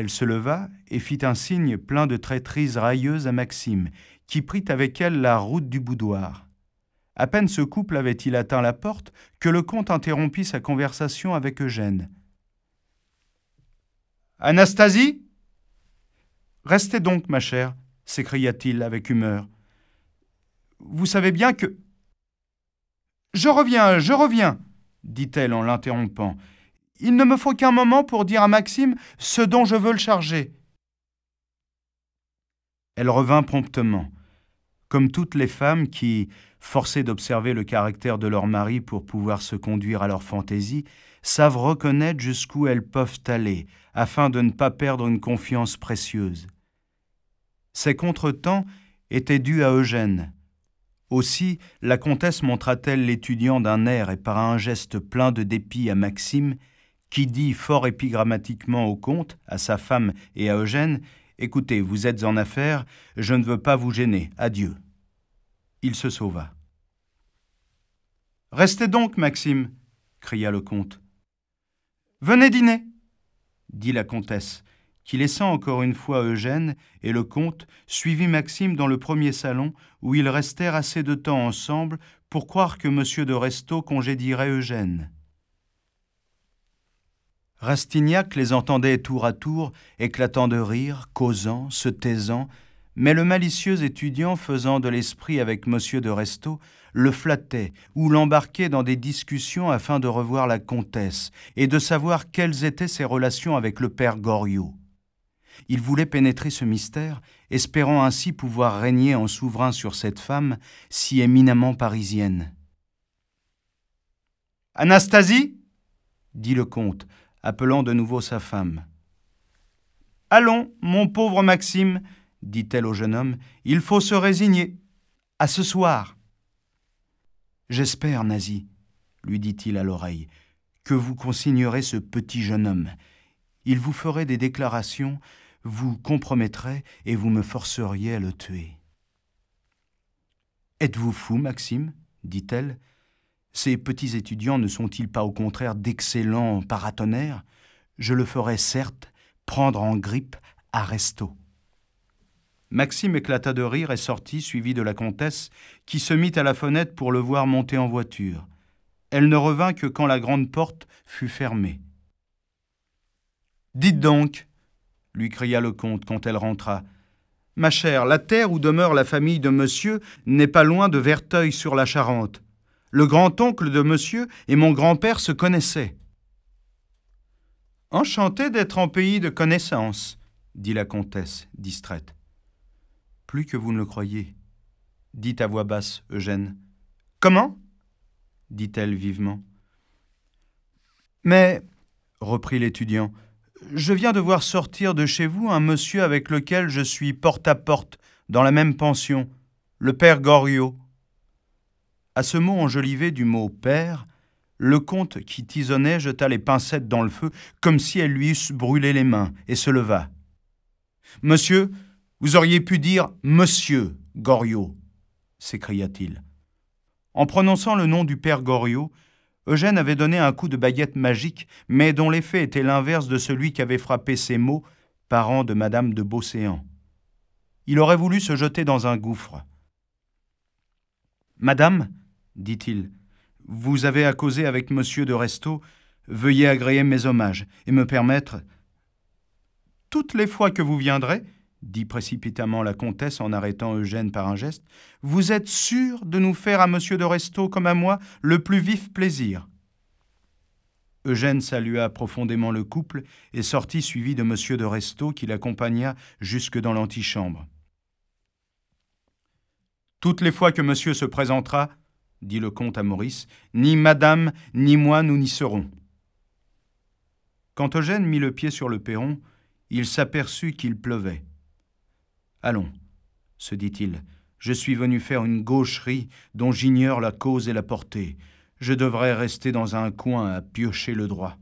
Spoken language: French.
Elle se leva et fit un signe plein de traîtrise railleuse à Maxime, qui prit avec elle la route du boudoir. À peine ce couple avait-il atteint la porte que le comte interrompit sa conversation avec Eugène. Anastasie Restez donc, ma chère, s'écria-t-il avec humeur. Vous savez bien que. Je reviens, je reviens, dit-elle en l'interrompant, il ne me faut qu'un moment pour dire à Maxime ce dont je veux le charger. Elle revint promptement, comme toutes les femmes qui, forcées d'observer le caractère de leur mari pour pouvoir se conduire à leur fantaisie, savent reconnaître jusqu'où elles peuvent aller, afin de ne pas perdre une confiance précieuse. Ces contretemps étaient dus à Eugène. Aussi, la comtesse montra-t-elle l'étudiant d'un air et par un geste plein de dépit à Maxime qui dit fort épigrammatiquement au comte, à sa femme et à Eugène Écoutez, vous êtes en affaire, je ne veux pas vous gêner, adieu. Il se sauva. Restez donc, Maxime, cria le comte. Venez dîner, dit la comtesse, qui laissant encore une fois Eugène et le comte, suivit Maxime dans le premier salon, où ils restèrent assez de temps ensemble pour croire que M. de Restaud congédierait Eugène. Rastignac les entendait tour à tour, éclatant de rire, causant, se taisant, mais le malicieux étudiant faisant de l'esprit avec M. de Restaud le flattait ou l'embarquait dans des discussions afin de revoir la comtesse et de savoir quelles étaient ses relations avec le père Goriot. Il voulait pénétrer ce mystère, espérant ainsi pouvoir régner en souverain sur cette femme si éminemment parisienne. Anastasie dit le comte, appelant de nouveau sa femme. Allons, mon pauvre Maxime, dit-elle au jeune homme, il faut se résigner. À ce soir. J'espère, nazie, lui dit-il à l'oreille, que vous consignerez ce petit jeune homme. Il vous ferait des déclarations, vous compromettrait et vous me forceriez à le tuer. Êtes-vous fou, Maxime dit-elle. Ces petits étudiants ne sont-ils pas au contraire d'excellents paratonnerres Je le ferai certes prendre en grippe à Resto. Maxime éclata de rire et sortit, suivi de la comtesse, qui se mit à la fenêtre pour le voir monter en voiture. Elle ne revint que quand la grande porte fut fermée. Dites donc, lui cria le comte quand elle rentra. Ma chère, la terre où demeure la famille de monsieur n'est pas loin de Verteuil sur la Charente. Le grand-oncle de monsieur et mon grand-père se connaissaient. Enchanté d'être en pays de connaissance, dit la comtesse, distraite. Plus que vous ne le croyez, dit à voix basse Eugène. Comment dit-elle vivement. Mais, reprit l'étudiant, je viens de voir sortir de chez vous un monsieur avec lequel je suis porte à porte dans la même pension, le père Goriot. À ce mot enjolivé du mot père, le comte qui tisonnait jeta les pincettes dans le feu comme si elles lui eussent brûlé les mains et se leva. Monsieur, vous auriez pu dire Monsieur Goriot, s'écria-t-il. En prononçant le nom du père Goriot, Eugène avait donné un coup de baguette magique, mais dont l'effet était l'inverse de celui qui avait frappé ces mots, parents de Madame de Beauséant. Il aurait voulu se jeter dans un gouffre. Madame, dit-il. Vous avez à causer avec monsieur de Restaud, veuillez agréer mes hommages et me permettre. Toutes les fois que vous viendrez, dit précipitamment la comtesse en arrêtant Eugène par un geste, vous êtes sûr de nous faire à monsieur de Restaud comme à moi le plus vif plaisir. Eugène salua profondément le couple et sortit suivi de monsieur de Restaud qui l'accompagna jusque dans l'antichambre. Toutes les fois que monsieur se présentera, dit le comte à Maurice, ni madame, ni moi nous n'y serons. Quand Eugène mit le pied sur le perron, il s'aperçut qu'il pleuvait. Allons, se dit-il, je suis venu faire une gaucherie dont j'ignore la cause et la portée. Je devrais rester dans un coin à piocher le droit.